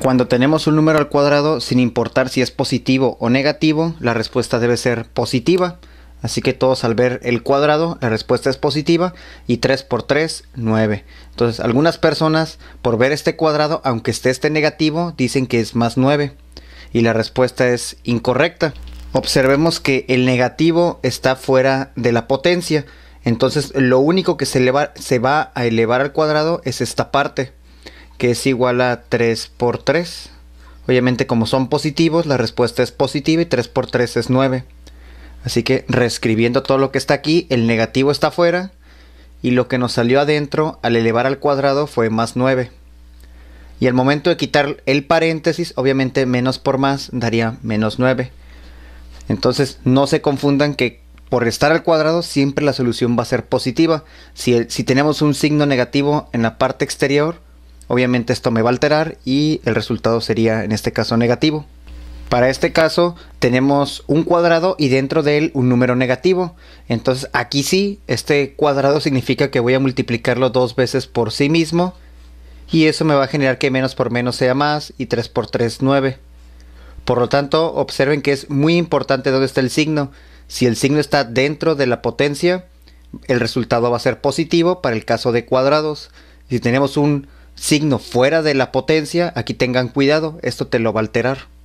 Cuando tenemos un número al cuadrado, sin importar si es positivo o negativo, la respuesta debe ser positiva. Así que todos al ver el cuadrado, la respuesta es positiva y 3 por 3, 9. Entonces, algunas personas por ver este cuadrado, aunque esté este negativo, dicen que es más 9 y la respuesta es incorrecta observemos que el negativo está fuera de la potencia. Entonces lo único que se, va a elevar al cuadrado es esta parte, que es igual a 3 por 3. Obviamente como son positivos, la respuesta es positiva y 3 por 3 es 9. Así que reescribiendo todo lo que está aquí, el negativo está fuera y lo que nos salió adentro al elevar al cuadrado fue más 9. Y al momento de quitar el paréntesis, obviamente menos por más daría menos 9. Entonces, no se confundan que por estar al cuadrado siempre la solución va a ser positiva. Si, si tenemos un signo negativo en la parte exterior, obviamente esto me va a alterar y el resultado sería en este caso negativo. Para este caso tenemos un cuadrado y dentro de él un número negativo. Entonces aquí sí, este cuadrado significa que voy a multiplicarlo dos veces por sí mismo y eso me va a generar que menos por menos sea más y 3 por 3, 9. Por lo tanto, observen que es muy importante dónde está el signo. Si el signo está dentro de la potencia, el resultado va a ser positivo para el caso de cuadrados. Si tenemos un signo fuera de la potencia, aquí tengan cuidado, esto te lo va a alterar.